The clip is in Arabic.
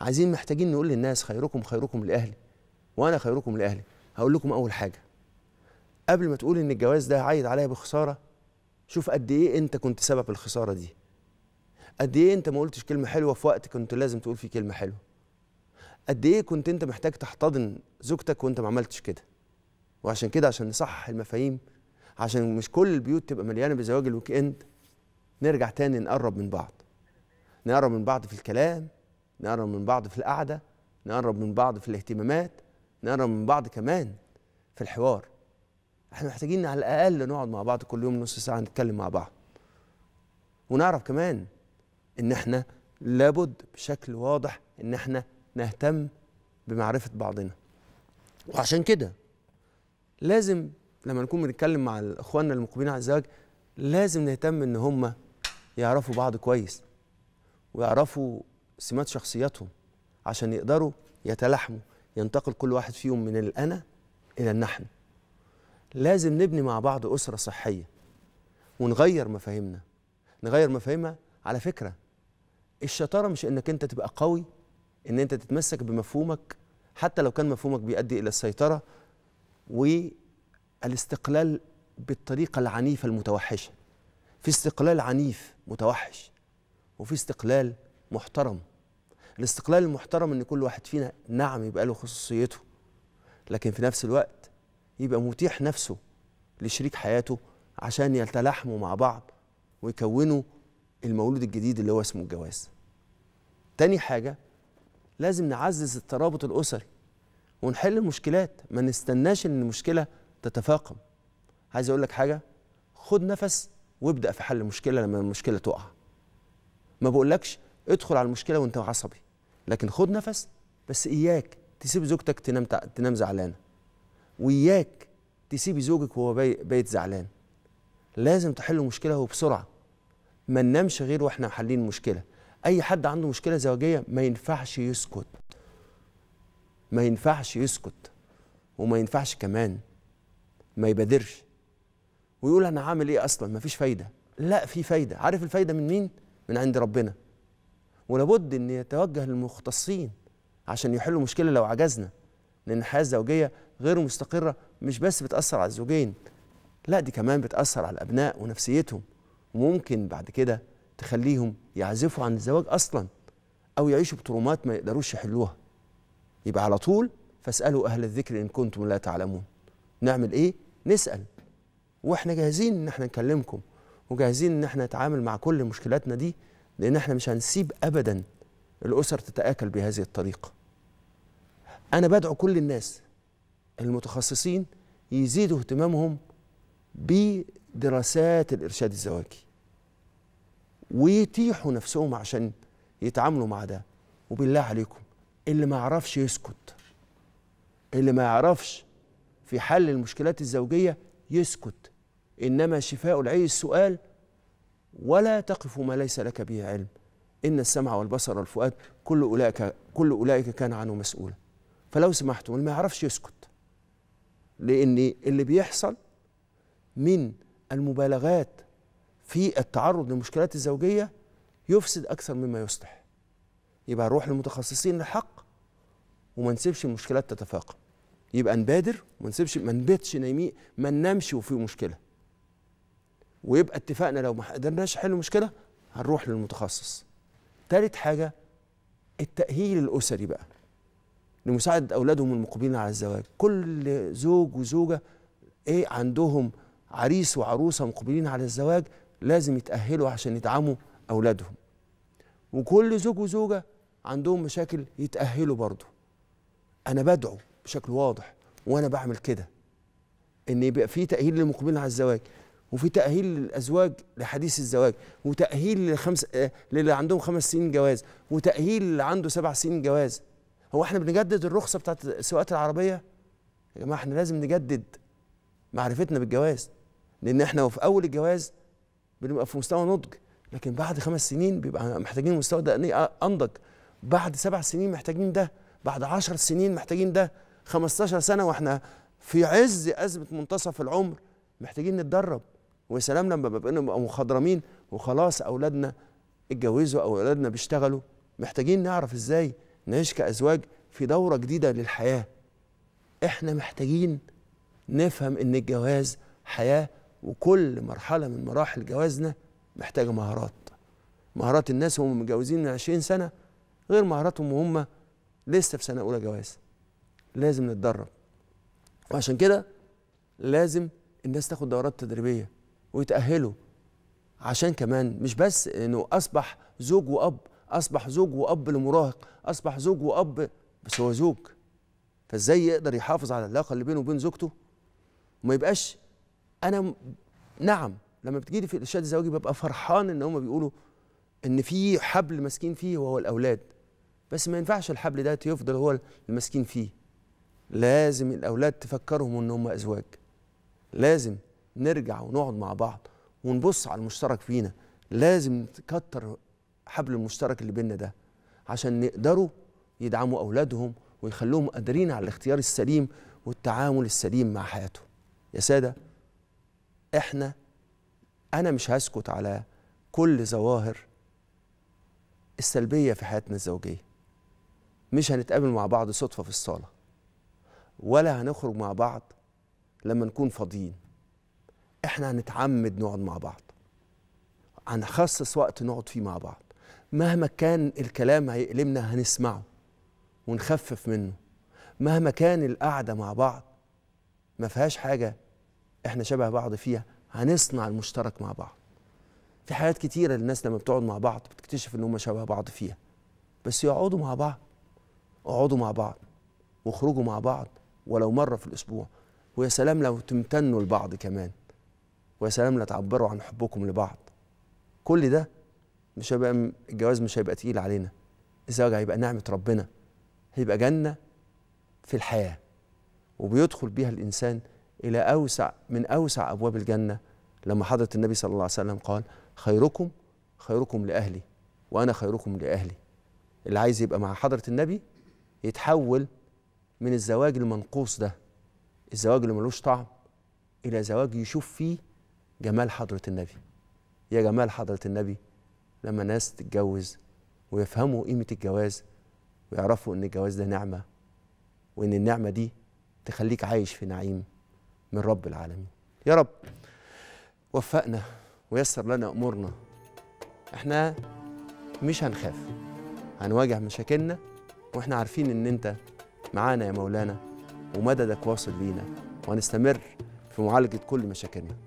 عايزين محتاجين نقول للناس خيركم خيركم لاهلي وانا خيركم لاهلي هقول لكم اول حاجه قبل ما تقول ان الجواز ده عايد عليا بخساره شوف قد ايه انت كنت سبب الخساره دي قد ايه انت ما قلتش كلمه حلوه في وقت كنت لازم تقول فيه كلمه حلوه قد ايه كنت انت محتاج تحتضن زوجتك وانت ما عملتش كده وعشان كده عشان نصحح المفاهيم عشان مش كل البيوت تبقى مليانه بزواج الويك اند نرجع تاني نقرب من بعض نقرب من بعض في الكلام نقرب من بعض في القعدة نقرب من بعض في الاهتمامات نقرب من بعض كمان في الحوار احنا محتاجين على الأقل نقعد مع بعض كل يوم نص ساعة نتكلم مع بعض ونعرف كمان ان احنا لابد بشكل واضح ان احنا نهتم بمعرفة بعضنا وعشان كده لازم لما نكون بنتكلم مع اخواننا المقبلين على الزواج لازم نهتم ان هم يعرفوا بعض كويس ويعرفوا سمات شخصياتهم عشان يقدروا يتلاحموا ينتقل كل واحد فيهم من الأنا إلى النحن لازم نبني مع بعض أسرة صحية ونغير مفاهيمنا نغير مفاهيمها على فكرة الشطارة مش إنك أنت تبقى قوي إن أنت تتمسك بمفهومك حتى لو كان مفهومك بيؤدي إلى السيطرة والاستقلال بالطريقة العنيفة المتوحشة في استقلال عنيف متوحش وفي استقلال محترم الاستقلال المحترم ان كل واحد فينا نعم يبقى له خصوصيته لكن في نفس الوقت يبقى متيح نفسه لشريك حياته عشان يتلاحموا مع بعض ويكونوا المولود الجديد اللي هو اسمه الجواز تاني حاجة لازم نعزز الترابط الأسري ونحل المشكلات ما نستناش إن المشكلة تتفاقم عايز أقول لك حاجة خد نفس وابدأ في حل المشكلة لما المشكلة تقع ما بقولكش ادخل على المشكله وانت عصبي لكن خد نفس بس اياك تسيب زوجتك تنام تنام زعلانه واياك تسيبي زوجك وهو بيت زعلان لازم تحل مشكله وبسرعه ما ننامش غير واحنا حالين مشكله اي حد عنده مشكله زوجيه ما ينفعش يسكت ما ينفعش يسكت وما ينفعش كمان ما يبادرش ويقول انا هعمل ايه اصلا ما فيش فايده لا في فايده عارف الفايده من مين من عند ربنا ولابد ان يتوجه للمختصين عشان يحلوا مشكله لو عجزنا لان الحياه الزوجيه غير مستقره مش بس بتاثر على الزوجين لا دي كمان بتاثر على الابناء ونفسيتهم وممكن بعد كده تخليهم يعزفوا عن الزواج اصلا او يعيشوا بترومات ما يقدروش يحلوها يبقى على طول فاسالوا اهل الذكر ان كنتم لا تعلمون نعمل ايه نسال واحنا جاهزين ان احنا نكلمكم وجاهزين ان احنا نتعامل مع كل مشكلاتنا دي لأن احنا مش هنسيب أبدا الأسر تتآكل بهذه الطريقة أنا بدعو كل الناس المتخصصين يزيدوا اهتمامهم بدراسات الإرشاد الزواجي ويتيحوا نفسهم عشان يتعاملوا مع ده وبالله عليكم اللي ما يعرفش يسكت اللي ما يعرفش في حل المشكلات الزوجية يسكت إنما شفاء العي السؤال ولا تقف ما ليس لك به علم إن السمع والبصر والفؤاد كل أولئك, كل أولئك كان عنه مسؤولا فلو سمحتم ما يعرفش يسكت لأن اللي بيحصل من المبالغات في التعرض للمشكلات الزوجية يفسد أكثر مما يصلح يبقى نروح للمتخصصين لحق وما نسيبش المشكلات تتفاقم يبقى نبادر وما نسيبش ما نبتش نايمين ما ننامش وفي مشكله ويبقى اتفقنا لو ما قدرناش نحل المشكله هنروح للمتخصص ثالث حاجه التاهيل الاسري بقى لمساعده اولادهم المقبلين على الزواج كل زوج وزوجه ايه عندهم عريس وعروسه مقبلين على الزواج لازم يتاهلوا عشان يدعموا اولادهم وكل زوج وزوجه عندهم مشاكل يتاهلوا برضه انا بدعو بشكل واضح وانا بعمل كده ان يبقى في تاهيل للمقبلين على الزواج وفي تأهيل للأزواج لحديث الزواج وتأهيل للخمس للي عندهم خمس سنين جواز وتأهيل اللي عنده سبع سنين جواز هو احنا بنجدد الرخصة بتاعت السواقات العربية يا جماعة احنا لازم نجدد معرفتنا بالجواز لأن احنا في أول الجواز بنبقى في مستوى نضج لكن بعد خمس سنين بيبقى محتاجين مستوى ده أنضج بعد سبع سنين محتاجين ده بعد عشر سنين محتاجين ده 15 سنة واحنا في عز أزمة منتصف العمر محتاجين نتدرب ويا سلام لما بقينا مخضرمين وخلاص اولادنا اتجوزوا او اولادنا بيشتغلوا محتاجين نعرف ازاي نعيش كازواج في دوره جديده للحياه احنا محتاجين نفهم ان الجواز حياه وكل مرحله من مراحل جوازنا محتاجه مهارات مهارات الناس وهم متجوزين من 20 سنه غير مهاراتهم وهم لسه في سنه اولى جواز لازم نتدرب وعشان كده لازم الناس تاخد دورات تدريبيه ويتأهلوا عشان كمان مش بس انه اصبح زوج واب اصبح زوج واب لمراهق اصبح زوج واب بس هو زوج فازاي يقدر يحافظ على العلاقه اللي بينه وبين زوجته وما يبقاش انا نعم لما بتجيلي في الارشاد الزواجي ببقى فرحان ان هم بيقولوا ان في حبل ماسكين فيه وهو الاولاد بس ما ينفعش الحبل ده يفضل هو المسكين فيه لازم الاولاد تفكرهم ان هم ازواج لازم نرجع ونقعد مع بعض ونبص على المشترك فينا لازم نكتر حبل المشترك اللي بينا ده عشان نقدروا يدعموا أولادهم ويخلوهم قادرين على الاختيار السليم والتعامل السليم مع حياتهم يا سادة احنا أنا مش هسكت على كل ظواهر السلبية في حياتنا الزوجية مش هنتقابل مع بعض صدفة في الصالة ولا هنخرج مع بعض لما نكون فاضيين احنا هنتعمد نقعد مع بعض هنخصص وقت نقعد فيه مع بعض مهما كان الكلام هيقلمنا هنسمعه ونخفف منه مهما كان القعدة مع بعض ما فيهاش حاجة احنا شبه بعض فيها هنصنع المشترك مع بعض في حاجات كتيرة الناس لما بتقعد مع بعض بتكتشف ان هم شبه بعض فيها بس يقعدوا مع بعض اقعدوا مع بعض واخرجوا مع بعض ولو مرة في الأسبوع ويا سلام لو تمتنوا لبعض كمان ويا سلام لا تعبروا عن حبكم لبعض كل ده مش هيبقى الجواز مش هيبقى تقيل علينا الزواج هيبقى نعمة ربنا هيبقى جنة في الحياة وبيدخل بيها الإنسان إلى أوسع من أوسع أبواب الجنة لما حضرة النبي صلى الله عليه وسلم قال خيركم خيركم لأهلي وأنا خيركم لأهلي اللي عايز يبقى مع حضرة النبي يتحول من الزواج المنقوص ده الزواج اللي ملوش طعم إلى زواج يشوف فيه جمال حضرة النبي يا جمال حضرة النبي لما ناس تتجوز ويفهموا قيمة الجواز ويعرفوا إن الجواز ده نعمة وإن النعمة دي تخليك عايش في نعيم من رب العالمين يا رب وفقنا ويسر لنا أمورنا احنا مش هنخاف هنواجه مشاكلنا واحنا عارفين ان انت معانا يا مولانا ومددك واصل لينا وهنستمر في معالجة كل مشاكلنا